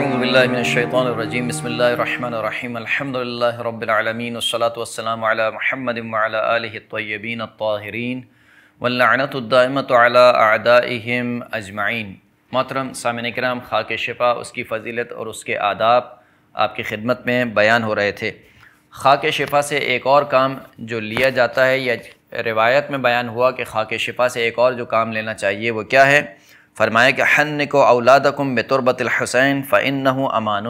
अज़बिल्लाशैतरजीम बसमीम अल्हम्दुलिल्लाह रब्बिलआलमीन वस्सलाम अला मुहम्मद अजमाइन मोहतरम सामिन कराम खा के शिफा उसकी फजीलत और उसके आदाब आपकी खिदमत में बयान हो रहे थे खा के शिफा से एक और काम जो लिया जाता है या रिवायत में बयान हुआ कि खा के शिफा से एक और जो काम लेना चाहिए वह क्या है फरमाया कि हन को औलादकुम बतरबतलहसैन फ़िन अमान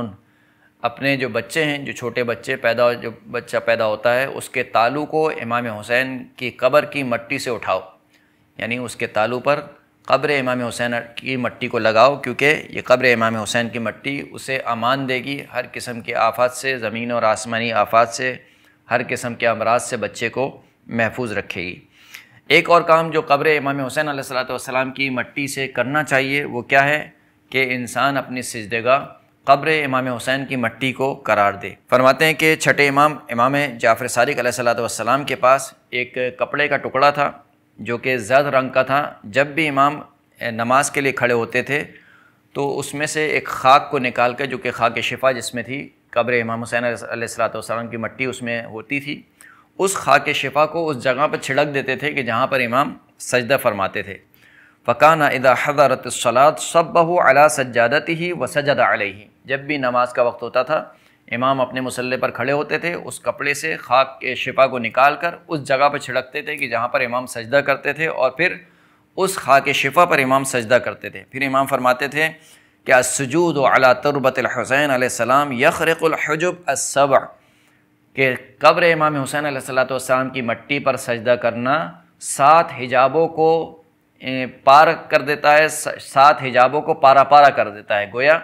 अपने जो बच्चे हैं जो छोटे बच्चे पैदा जो बच्चा पैदा होता है उसके तालु को इमाम हुसैन की कब्र की मट्टी से उठाओ यानी उसके तालु पर कब्र इमाम हुसैन की मट्टी को लगाओ क्योंकि ये कब्र इमाम हुसैन की मट्टी उसे अमान देगी हर किस्म के आफात से ज़मीन और आसमानी आफात से हर किस्म के अमराज से बच्चे को महफूज रखेगी एक और काम जो कब्र इमाम हुसैन सलाम की मट्टी से करना चाहिए वो क्या है कि इंसान अपनी सजदगा कब्र इमाम हुसैन की मट्टी को करार दे फरमाते हैं कि छठे इमाम इमाम जाफ़र सारिक सलाम के पास एक कपड़े का टुकड़ा था जो कि जद रंग का था जब भी इमाम नमाज के लिए खड़े होते थे तो उसमें से एक खाक को निकाल कर जो कि खाक शिफा जिसमें थी कब्र इमाम हुसैन सलाम की मट्टी उसमें होती थी उस खाक शिफा को उस जगह पर छिड़क देते थे कि जहाँ पर इमाम सजदा फरमाते थे फ़काना इदा हज़रत सलात सब बहु अला सज्जादत ही व सजदा अलही जब भी नमाज का वक्त होता था इमाम अपने मुसल्ले पर खड़े होते थे उस कपड़े से खाक के शिफा को निकाल कर उस जगह पर छिड़कते थे कि जहाँ पर इमाम सजदा करते थे और फिर उस खाक शिफा पर इमाम सजदा करते थे फिर इमाम फरमाते थे कि असजूद अला तुरबत हुसैन सलाम यखरकुलहजब असबा कि कब्र इमाम हुसैन सलाम की मट्टी पर सजदा करना सात हिजाबों को पार कर देता है सात हिजाबों को पारा पारा कर देता है गोया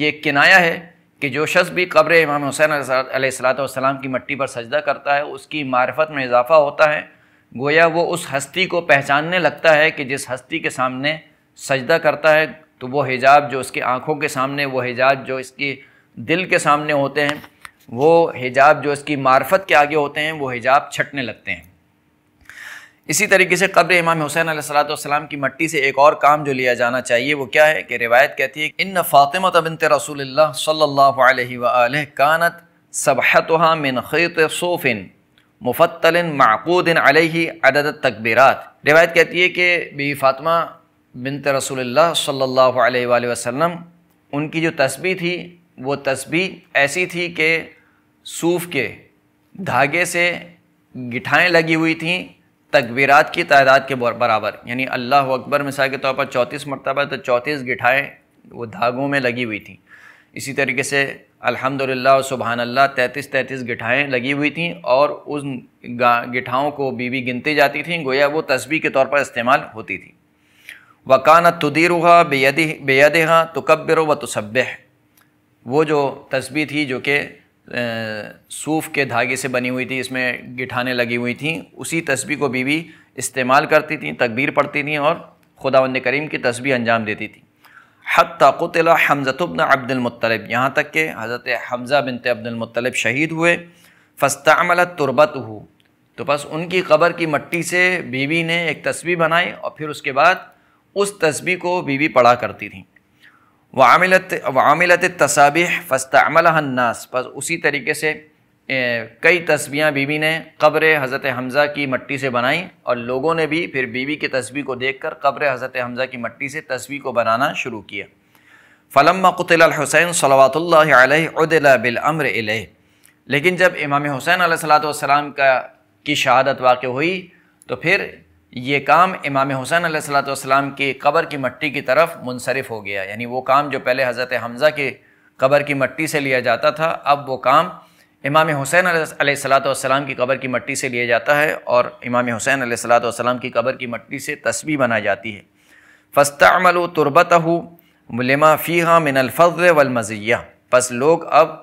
ये किनाया है कि जो शख्स भी कब्र इमाम हुसैन सलाम की मट्टी पर सजदा करता है उसकी मारफ़त में इजाफ़ा होता है गोया वो उस हस्ती को पहचानने लगता है कि जिस हस्ती के सामने सजदा करता है तो वो हिजाब जो उसकी आँखों के सामने वो हिजाब जो इसकी दिल के सामने होते हैं वो हिजाब जो इसकी मार्फत के आगे होते हैं वो हिजाब छटने लगते हैं इसी तरीके से कब्र इमाम हुसैन सलाम की मट्टी से एक और काम जो लिया जाना चाहिए वो क्या है कि रिवायत कहती है इन फ़ातिमा तबिनत रसूल सल्ला कानत सबहतहा मिन खत सोफिन मुफतल माकूदिन अलद तकबीरत रिवायत कहती है कि बी फ़ातिमा बिनत रसूल सल्ला वसम उनकी जो तस्बी थी वो तस्बी ऐसी थी कि सूफ के धागे से गिठाएं लगी हुई थीं तकबीरात की तादाद के बराबर यानी अल्लाह अकबर मिसाल के तौर पर चौंतीस मरतबा तो चौंतीस गिठाएँ वो धागों में लगी हुई थी इसी तरीके से अल्हम्दुलिल्लाह और सुबहान अल्लाह तैंतीस तैंतीस गिठाएँ लगी हुई थी और उन गिठाओं को बीवी गिनती जाती थी गोया वो तस्बी के तौर पर इस्तेमाल होती थी वकानत तुदीरुहा बेयद तो कब्बर व तसब्बह वो जो तस्बी थी जो कि सूफ के धागे से बनी हुई थी इसमें गिठाने लगी हुई थी उसी तस्बी को बीवी इस्तेमाल करती थी तकबीर पढ़ती थी और खुदा करीम की तस्बी अंजाम देती थी हद कुतला हमज़तबिन अब्दुलमतलब यहाँ तक के हज़रत हमज़ा बिनत अब्दुलमतलब शहीद हुए फ़स्तामल तुरबत हु तो बस उनकी कबर की मट्टी से बीवी ने एक तस्वीर बनाई और फिर उसके बाद उस तस्वीर को बीवी पढ़ा करती थी वामिलत वामिलत तसाबिह फ़स्तामलन्नास बस उसी तरीके से कई तस्वियाँ बीवी ने कब्र हज़रत हमज़ा की मट्टी से बनाई और लोगों ने भी फिर बीवी की तस्वीर को देख कर कब्र हज़रत हमज़ा की मट्टी से तस्वीर को बनाना शुरू किया फ़लम हुसैन सलावतल बिलअमर लेकिन जब इमाम हुसैन सलाम का की शहादत वाक़ हुई तो फिर ये काम इमाम हुसैन सलाम की कबर की मट्टी की तरफ मुनसरफ हो गया यानी वो काम जो पहले हज़रत हमज़ा के क़बर की मट्टी से लिया जाता था अब वो काम इमाम हुसैन सलाम की कबर की मट्टी से लिया जाता है और इमाम हुसैन सलाम की क़बर की मट्टी से तस्वी बनाई जाती है फ़स्तामल तुरबत हो मुलमा फ़ीहा मिनलफ़ल वलमज़िया बस लोग अब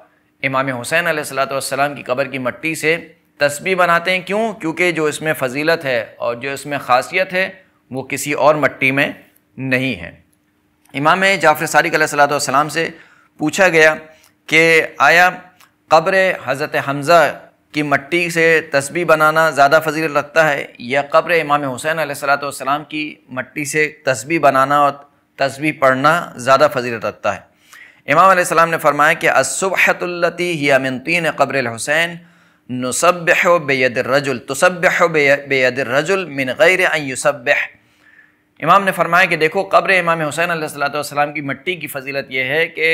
इमाम हुसैन सलाम की कबर की मट्टी से तस्बी बनाते हैं क्यों क्योंकि जो इसमें फजीलत है और जो इसमें खासियत है वो किसी और मट्टी में नहीं है इमाम जाफ़र सारिक सलाम से पूछा गया कि आया कब्र हज़रत हमज़ा की मट्टी से तस्बी बनाना ज़्यादा फजील लगता है या कब्र इमाम हुसैन सलाम की मट्टी से तस्बी बनाना और तस्बी पढ़ना ज़्यादा फजील लगता है इमाम ने फरमाया कि असुबहतुल्लती ही कब्र हुसैन नुसब बेद रजुल तसब बेद रजुल मिन गैर युसब इमाम ने फरमाया कि देखो कब्र इमाम हुसैन सलाम की मट्टी की फजीलत यह है कि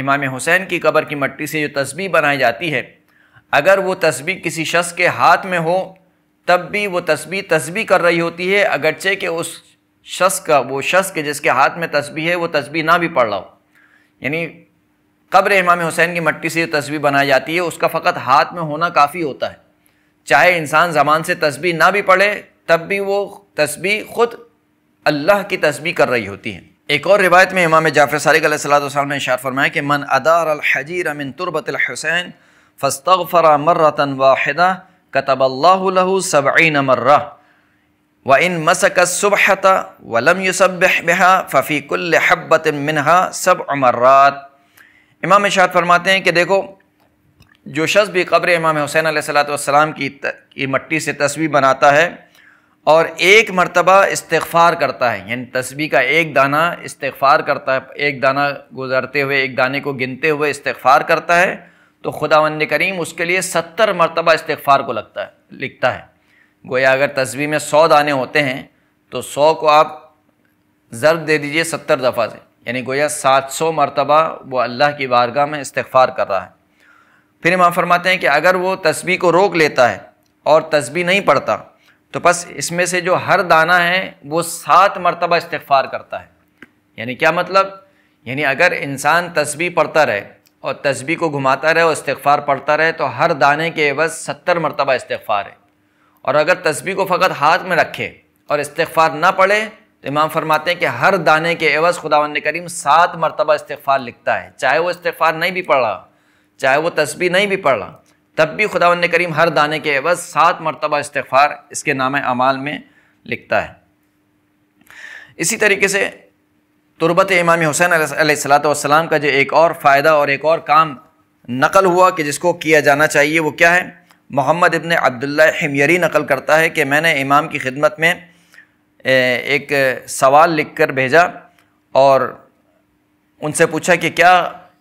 इमाम हुसैन की कब्र की मट्टी से जो तस्वीर बनाई जाती है अगर वो तस्बी किसी शख्स के हाथ में हो तब भी वो तस्बी तस्बी कर रही होती है अगरचे कि उस शख्स का वो शख्स के जिसके हाथ में तस्बी है वो तस्बी ना भी पढ़ रहा हो यानी कब्र इमाम हुसैन की मट्टी से तस्वीर बनाई जाती है उसका फ़कत हाथ में होना काफ़ी होता है चाहे इंसान ज़बान से तस्बी ना भी पढ़े तब भी वो तस्बी ख़ुद अल्लाह की तस्बी कर रही होती है एक और रिवायत में इमाम जाफर सारिक सलाम ने इशार फरमाया कि मन अदार अलहजीर अमिन तुरबतलहसैन फ़रा मर्रतन वाहिदा अल्लाह सबईन मर्रा व इन मसक सुबहता वलम यूसब फ़फ़ी कुल्ल हब्बत मिनहा सब अमर्रात इमाम शाह फरमाते हैं कि देखो जो शख्स भी कब्र इमाम हुसैन सलाम की, की मट्टी से तस्वीर बनाता है और एक मरतबा इस्तफ़ार करता है यानी तस्वीर का एक दाना इस्तफ़ार करता है एक दाना गुजरते हुए एक दाने को गिनते हुए इस्तफ़ार करता है तो खुदा वंद करीम उसके लिए सत्तर मरतबा इस्तफ़ार को लगता है लिखता है गोया अगर तस्वीर में सौ दाने होते हैं तो सौ को आप ज़र्ब दे दीजिए सत्तर दफ़ा से यानी गोया सात सौ मरतबा वो अल्लाह की बारगाह में इस्तफ़ार कर रहा है फिर इमाम फरमाते हैं कि अगर वो तस्बी को रोक लेता है और तस्बी नहीं पढ़ता तो बस इसमें से जो हर दाना है वो सात मरतबा इस्तफ़ार करता है यानी क्या मतलब यानी अगर इंसान तस्बी पढ़ता रहे और तस्बी को घुमाता रहे और इस्तफ़ार पढ़ता रहे तो हर दाने के बस सत्तर मरतबा इस्तफ़ार है और अगर तस्बी को फ़कत हाथ में रखे और इस्तफ़ार ना पढ़े तो इमाम फरमाते हैं कि हर दाने के एवज़ खुदा करीम सात मरतबा इस्तफ़ार लिखता है चाहे वो इस्तफ़ार नहीं भी पढ़ा चाहे वो तस्वीर नहीं भी पढ़ रहा तब भी खुदा करीम हर दाने के एवज़ सात मरतबा इस्तफ़ार इसके नाम अमाल में लिखता है इसी तरीके से तुरबत इमाम हुसैन सलाम का जो एक और फ़ायदा और एक और काम नकल हुआ कि जिसको किया जाना चाहिए वो क्या है मोहम्मद इबन अब्दुल्ला हमयरी नकल करता है कि मैंने इमाम की खिदमत में एक सवाल लिखकर भेजा और उनसे पूछा कि क्या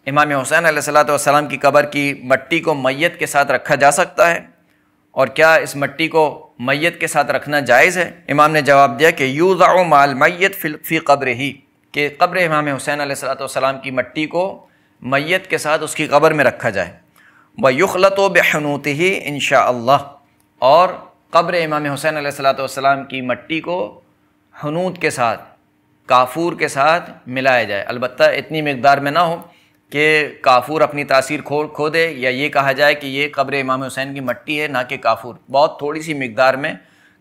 इमाम हुसैन सलाम की कब्र की मट्टी को मैत के साथ रखा जा सकता है और क्या इस मट्टी को मैत के साथ रखना जायज़ है इमाम ने जवाब दिया कि यूज़ा माल मैत फ़ी कब्र ही कि कब्र इमाम हुसैन सलाम की मट्टी को मैत के साथ उसकी कब्र में रखा जाए व युखलत बहनूत ही इन और कब्र इमाम हुसैन सलाम की मट्टी को हनूद के साथ काफूर के साथ मिलाया जाए अलबत् इतनी मकदार में ना हो कि काफूर अपनी तासीर खो खो दे या ये कहा जाए कि ये कब्र इमाम हुसैन की मट्टी है ना कि काफूर बहुत थोड़ी सी मकदार में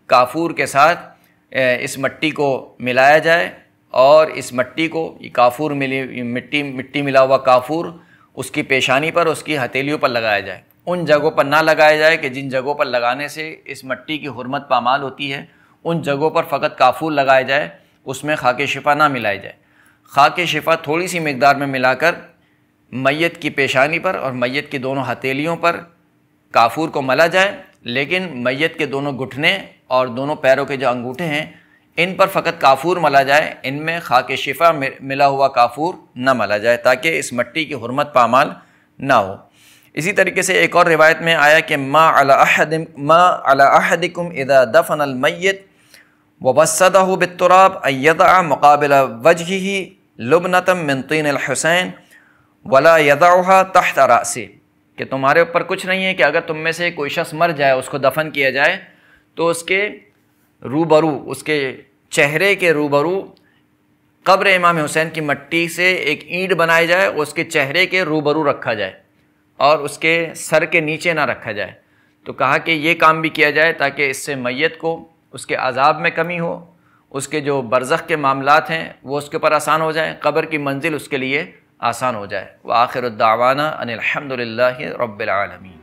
काफूर के साथ इस मट्टी को मिलाया जाए और इस मट्टी को ये काफूर मिली मिट्टी मिट्टी मिला हुआ काफूर उसकी पेशानी पर उसकी हथेलियों पर लगाया जाए उन जगहों पर ना लगाया जाए कि जिन जगहों पर लगाने से इस मट्टी की हरमत पामाल होती है उन जगहों पर फ़कत काफूल लगाया जाए उसमें खाके शिफा ना मिलाई जाए खाके शिफा थोड़ी सी मकदार में मिलाकर मैत की पेशानी पर और मैत की दोनों हथेलियों पर काफूर को मला जाए लेकिन मैत के दोनों घुटने और दोनों पैरों के जो अंगूठे हैं इन पर फ़कत काफूर मला जाए इनमें खाके शिफा मिला हुआ काफूर न मला जाए ताकि इस मट्टी की हरमत पामाल ना हो इसी तरीके से एक और रिवायत में आया कि माँ अलादम माँ अलादिकम इदा दफन अलमैत वबसदा बितराब अदा मकाबल वजह ही लुबनतम मिनतिन अलहसैन वला यदा तहत रासी कि तुम्हारे ऊपर कुछ नहीं है कि अगर तुम में से कोई शख्स मर जाए उसको दफन किया जाए तो उसके रूबरू उसके चेहरे के रूबरू कब्र इमाम हुसैन की मट्टी से एक ईंट बनाई जाए उसके चेहरे के रूबरू रखा जाए और उसके सर के नीचे ना रखा जाए तो कहा कि ये काम भी किया जाए ताकि इससे मैत को उसके अजाब में कमी हो उसके जो बरज़ के मामला हैं वो उसके ऊपर आसान हो जाएँ कब्र की मंजिल उसके लिए आसान हो जाए व आखिर दावाना अनिलहमदिल्ला रबालमी